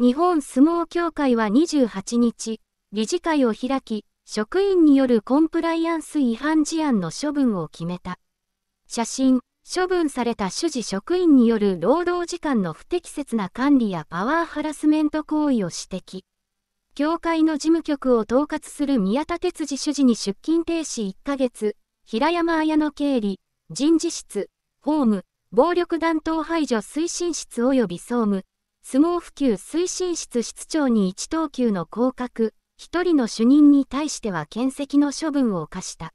日本相撲協会は28日、理事会を開き、職員によるコンプライアンス違反事案の処分を決めた。写真、処分された主事職員による労働時間の不適切な管理やパワーハラスメント行為を指摘。協会の事務局を統括する宮田哲司主事に出勤停止1ヶ月、平山綾乃経理、人事室、法務、暴力団党排除推進室及び総務、相撲普及推進室室長に1等級の降格、1人の主任に対しては見責の処分を課した。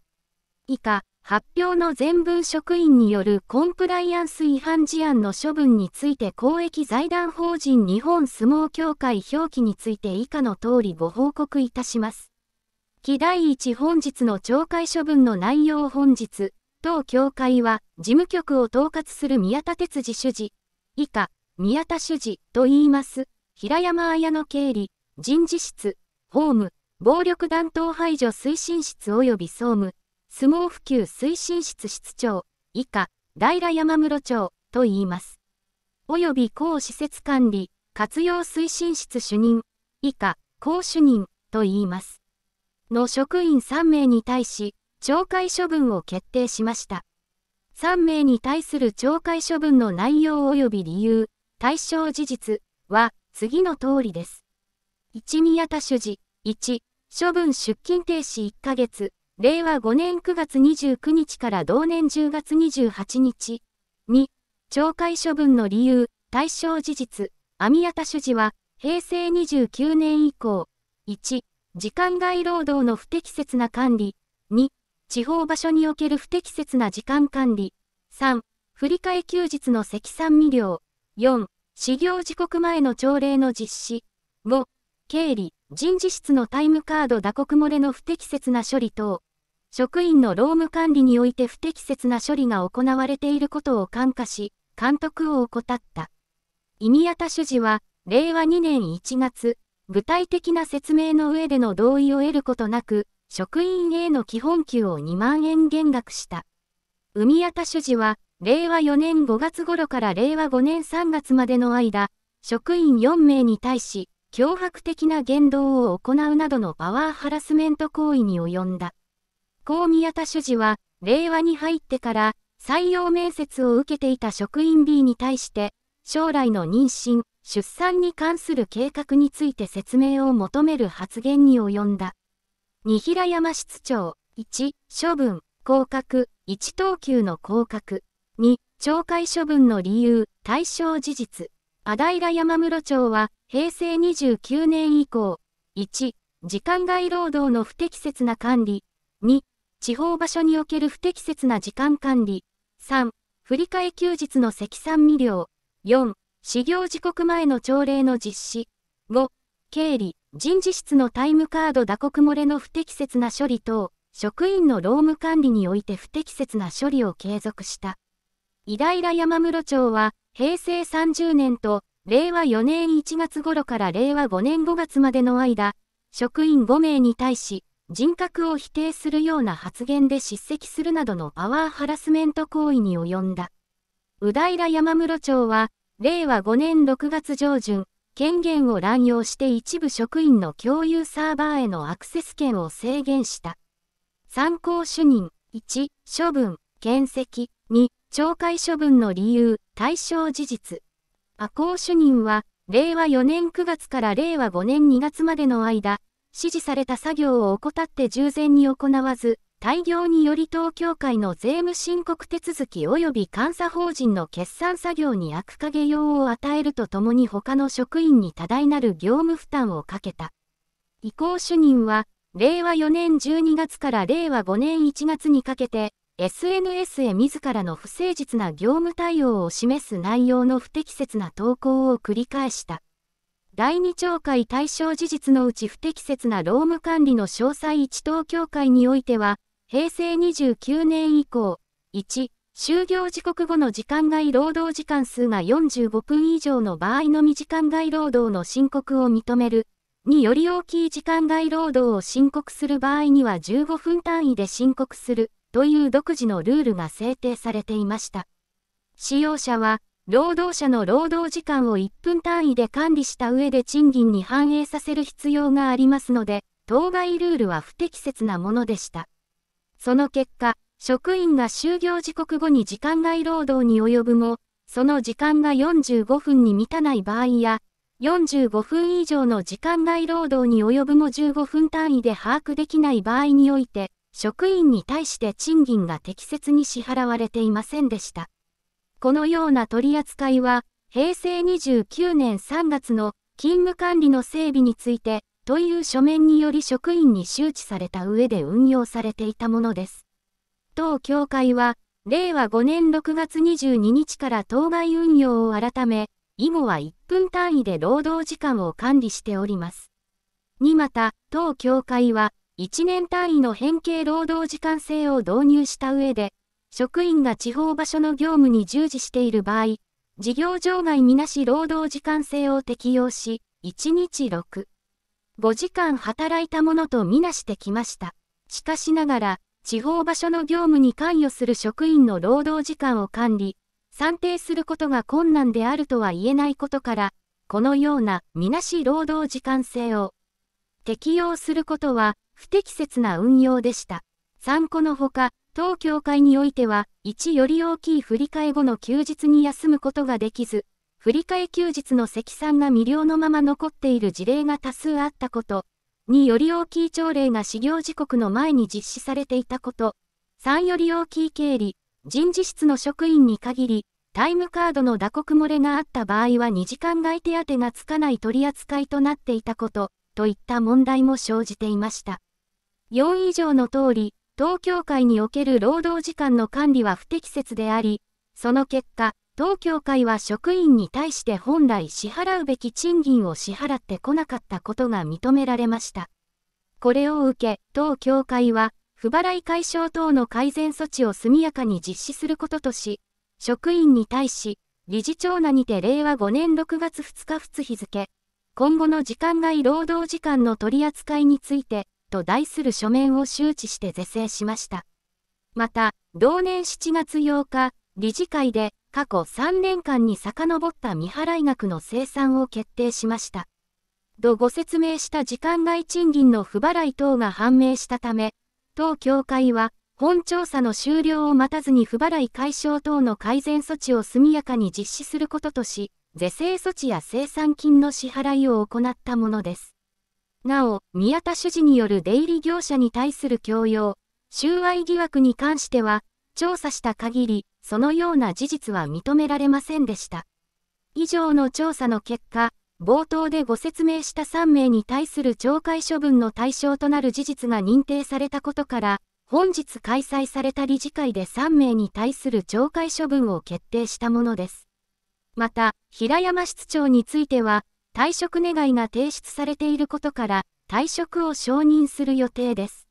以下、発表の全文職員によるコンプライアンス違反事案の処分について公益財団法人日本相撲協会表記について以下の通りご報告いたします。期第1本日の懲戒処分の内容本日、当協会は事務局を統括する宮田哲司主事、以下、宮田主事と言います。平山綾乃経理、人事室、法務、暴力団党排除推進室及び総務、相撲普及推進室室長、以下、平山室長と言います。及び公施設管理、活用推進室主任、以下、公主任と言います。の職員3名に対し、懲戒処分を決定しました。3名に対する懲戒処分の内容及び理由、対象事実は次の通りです。一宮田主事、1、処分出勤停止1ヶ月、令和5年9月29日から同年10月28日、2、懲戒処分の理由、対象事実、網谷田主事は、平成29年以降、1、時間外労働の不適切な管理、2、地方場所における不適切な時間管理、3、振替休日の積算未了、4、始業時刻前の朝礼の実施。5、経理、人事室のタイムカード打刻漏れの不適切な処理等。職員の労務管理において不適切な処理が行われていることを感化し、監督を怠った。意味田主事は、令和2年1月、具体的な説明の上での同意を得ることなく、職員への基本給を2万円減額した。海谷田主事は、令和4年5月頃から令和5年3月までの間、職員4名に対し、脅迫的な言動を行うなどのパワーハラスメント行為に及んだ。高宮田主事は、令和に入ってから、採用面接を受けていた職員 B に対して、将来の妊娠、出産に関する計画について説明を求める発言に及んだ。二平山室長、1、処分、降格、1等級の降格。懲戒処分の理由、対象事実。阿平山室町は、平成29年以降、1、時間外労働の不適切な管理、2、地方場所における不適切な時間管理、3、振替休日の積算未了、4、始業時刻前の朝礼の実施、5、経理、人事室のタイムカード打刻漏れの不適切な処理等、職員の労務管理において不適切な処理を継続した。イライラ山室町は、平成30年と令和4年1月頃から令和5年5月までの間、職員5名に対し、人格を否定するような発言で叱責するなどのパワーハラスメント行為に及んだ。うだいら山室町は、令和5年6月上旬、権限を乱用して一部職員の共有サーバーへのアクセス権を制限した。参考主任、1、処分、検責、2、懲戒処分の理由、対象事実。赤穂主任は、令和4年9月から令和5年2月までの間、指示された作業を怠って従前に行わず、大業により東京会の税務申告手続き及び監査法人の決算作業に悪影用を与えるとともに他の職員に多大なる業務負担をかけた。移行主任は、令和4年12月から令和5年1月にかけて、SNS へ自らの不誠実な業務対応を示す内容の不適切な投稿を繰り返した。第2懲戒対象事実のうち不適切な労務管理の詳細一等協会においては、平成29年以降、1、就業時刻後の時間外労働時間数が45分以上の場合のみ時間外労働の申告を認める。2より大きい時間外労働を申告する場合には15分単位で申告する。という独自のルールが制定されていました。使用者は、労働者の労働時間を1分単位で管理した上で賃金に反映させる必要がありますので、当該ルールは不適切なものでした。その結果、職員が就業時刻後に時間外労働に及ぶも、その時間が45分に満たない場合や、45分以上の時間外労働に及ぶも15分単位で把握できない場合において、職員に対して賃金が適切に支払われていませんでした。このような取り扱いは、平成29年3月の勤務管理の整備について、という書面により職員に周知された上で運用されていたものです。当協会は、令和5年6月22日から当該運用を改め、以後は1分単位で労働時間を管理しております。にまた、当協会は、1年単位の変形労働時間制を導入した上で、職員が地方場所の業務に従事している場合、事業場外みなし労働時間制を適用し、1日6、5時間働いたものとみなしてきました。しかしながら、地方場所の業務に関与する職員の労働時間を管理、算定することが困難であるとは言えないことから、このようなみなし労働時間制を適用することは、不適切な運用でした。3個のほか、当協会においては、1より大きい振替後の休日に休むことができず、振替休日の積算が未了のまま残っている事例が多数あったこと、2より大きい朝礼が始業時刻の前に実施されていたこと、3より大きい経理、人事室の職員に限り、タイムカードの打刻漏れがあった場合は2時間外手当がつかない取り扱いとなっていたこと、といった問題も生じていました。4以上の通り、東協会における労働時間の管理は不適切であり、その結果、東協会は職員に対して本来支払うべき賃金を支払ってこなかったことが認められました。これを受け、当協会は、不払い解消等の改善措置を速やかに実施することとし、職員に対し、理事長名にて令和5年6月2日2日付、今後の時間外労働時間の取り扱いについて、と題する書面を周知して是正しました。また、同年7月8日、理事会で過去3年間に遡った未払い額の清算を決定しました。とご説明した時間外賃金の不払い等が判明したため、当協会は本調査の終了を待たずに不払い解消等の改善措置を速やかに実施することとし、是正措置や生産金の支払いを行ったものです。なお、宮田主事による出入り業者に対する強要、収賄疑惑に関しては、調査した限り、そのような事実は認められませんでした。以上の調査の結果、冒頭でご説明した3名に対する懲戒処分の対象となる事実が認定されたことから、本日開催された理事会で3名に対する懲戒処分を決定したものです。また、平山室長については、退職願が提出されていることから、退職を承認する予定です。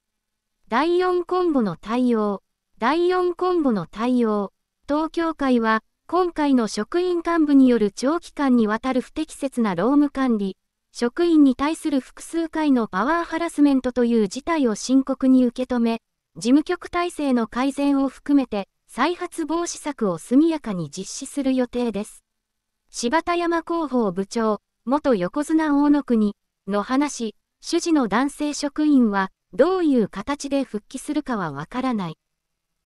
第4コンボの対応、第4コンボの対応、東京会は、今回の職員幹部による長期間にわたる不適切な労務管理、職員に対する複数回のパワーハラスメントという事態を深刻に受け止め、事務局体制の改善を含めて、再発防止策を速やかに実施する予定です。柴田山広報部長、元横綱大野国の話、主事の男性職員は、どういう形で復帰するかはわからない。